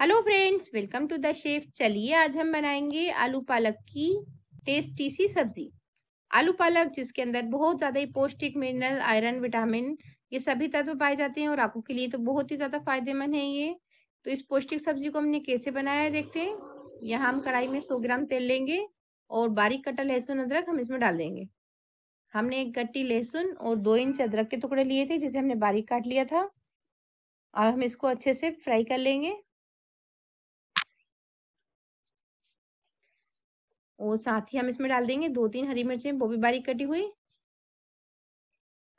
hello friends welcome to the chef चलिए आज हम बनाएंगे आलू पालक की टेस्टी सी सब्जी आलू पालक जिसके अंदर बहुत ज़्यादा ही पौष्टिक मिनरल आयरन विटामिन ये सभी तत्व पाए जाते हैं और आंखों के लिए तो बहुत ही ज़्यादा फायदेमंद है ये तो इस पौष्टिक सब्जी को हमने कैसे बनाया है देखते हैं यहाँ हम कढ़ाई में सौ ग्राम तेल लेंगे और बारीक कटा लहसुन अदरक हम इसमें डाल देंगे हमने एक गट्टी लहसुन और दो इंच अदरक के टुकड़े लिए थे जिसे हमने बारीक काट लिया था अब हम इसको अच्छे से फ्राई कर लेंगे और साथ ही हम इसमें डाल देंगे दो तीन हरी मिर्चें वो भी बारीक कटी हुई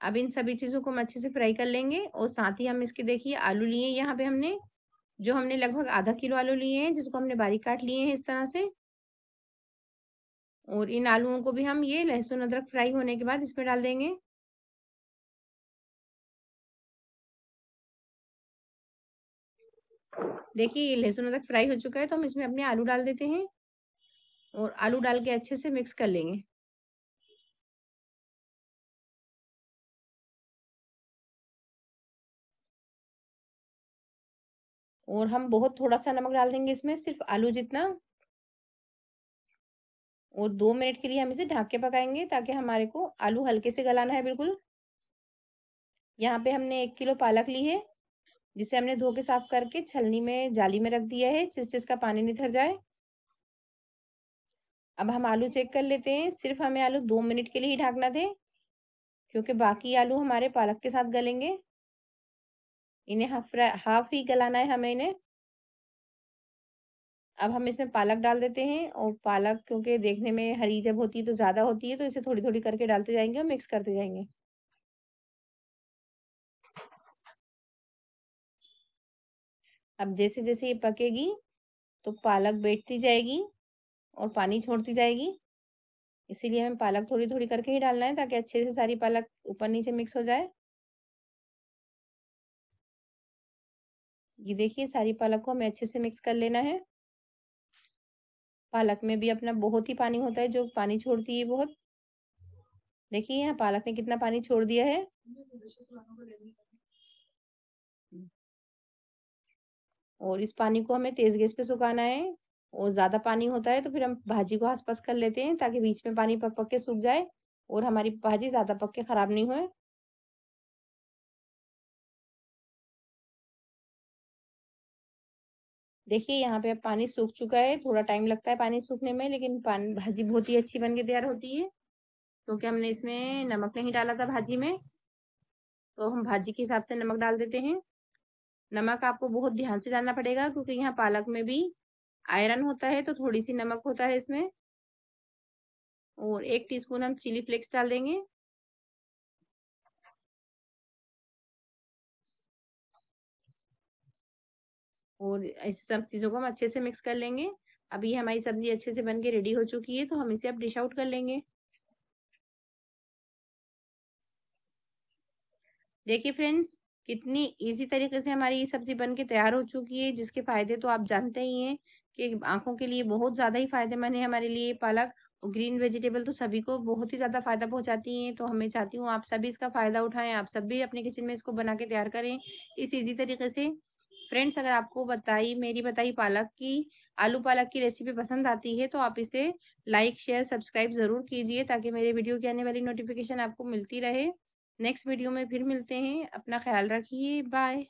अब इन सभी चीज़ों को हम अच्छे से फ्राई कर लेंगे और साथ ही हम इसके देखिए आलू लिए यहाँ पे हमने जो हमने लगभग आधा किलो आलू लिए हैं जिसको हमने बारीक काट लिए हैं इस तरह से और इन आलूओं को भी हम ये लहसुन अदरक फ्राई होने के बाद इसमें डाल देंगे देखिए ये लहसुन अदरक फ्राई हो चुका है तो हम इसमें अपने आलू डाल देते हैं और आलू डाल के अच्छे से मिक्स कर लेंगे और हम बहुत थोड़ा सा नमक डाल देंगे इसमें सिर्फ आलू जितना और दो मिनट के लिए हम इसे ढक के पकाएंगे ताकि हमारे को आलू हल्के से गलाना है बिल्कुल यहाँ पे हमने एक किलो पालक ली है जिसे हमने धो के साफ करके छलनी में जाली में रख दिया है जिससे इसका पानी निथर जाए अब हम आलू चेक कर लेते हैं सिर्फ हमें आलू दो मिनट के लिए ही ढाकना थे क्योंकि बाकी आलू हमारे पालक के साथ गलेंगे इन्हें हाफ हाफ ही गलाना है हमें इन्हें अब हम इसमें पालक डाल देते हैं और पालक क्योंकि देखने में हरी जब होती है तो ज़्यादा होती है तो इसे थोड़ी थोड़ी करके डालते जाएंगे और मिक्स करते जाएंगे अब जैसे जैसे ये पकेगी तो पालक बैठती जाएगी और पानी छोड़ती जाएगी इसीलिए हमें पालक थोड़ी थोड़ी करके ही डालना है ताकि अच्छे से सारी पालक ऊपर नीचे मिक्स हो जाए ये देखिए सारी पालक को हमें अच्छे से मिक्स कर लेना है पालक में भी अपना बहुत ही पानी होता है जो पानी छोड़ती है बहुत देखिए यहाँ पालक ने कितना पानी छोड़ दिया है और इस पानी को हमें तेज गैस पे सुखाना है और ज़्यादा पानी होता है तो फिर हम भाजी को आसपास कर लेते हैं ताकि बीच में पानी पक पक के सूख जाए और हमारी भाजी ज़्यादा पक के ख़राब नहीं हुए देखिए यहाँ पे अब पानी सूख चुका है थोड़ा टाइम लगता है पानी सूखने में लेकिन पान भाजी बहुत ही अच्छी बन के तैयार होती है क्योंकि तो हमने इसमें नमक नहीं डाला था भाजी में तो हम भाजी के हिसाब से नमक डाल देते हैं नमक आपको बहुत ध्यान से डालना पड़ेगा क्योंकि यहाँ पालक में भी आयरन होता है तो थोड़ी सी नमक होता है इसमें और एक टीस्पून हम चिली फ्लेक्स डाल देंगे और इस सब चीज़ों को हम अच्छे से मिक्स कर लेंगे अभी हमारी सब्जी अच्छे से बन के रेडी हो चुकी है तो हम इसे अब डिश आउट कर लेंगे देखिए फ्रेंड्स कितनी इजी तरीके से हमारी ये सब्जी बन के तैयार हो चुकी है जिसके फायदे तो आप जानते ही हैं कि आंखों के लिए बहुत ज़्यादा ही फायदेमंद है हमारे लिए पालक और ग्रीन वेजिटेबल तो सभी को बहुत ही ज़्यादा फायदा पहुंचाती हैं तो हमें चाहती हूँ आप सभी इसका फ़ायदा उठाएं आप सब भी अपने किचन में इसको बना के तैयार करें इस ईजी तरीके से फ्रेंड्स अगर आपको बताई मेरी बताई पालक की आलू पालक की रेसिपी पसंद आती है तो आप इसे लाइक शेयर सब्सक्राइब ज़रूर कीजिए ताकि मेरे वीडियो की आने वाली नोटिफिकेशन आपको मिलती रहे नेक्स्ट वीडियो में फिर मिलते हैं अपना ख्याल रखिए बाय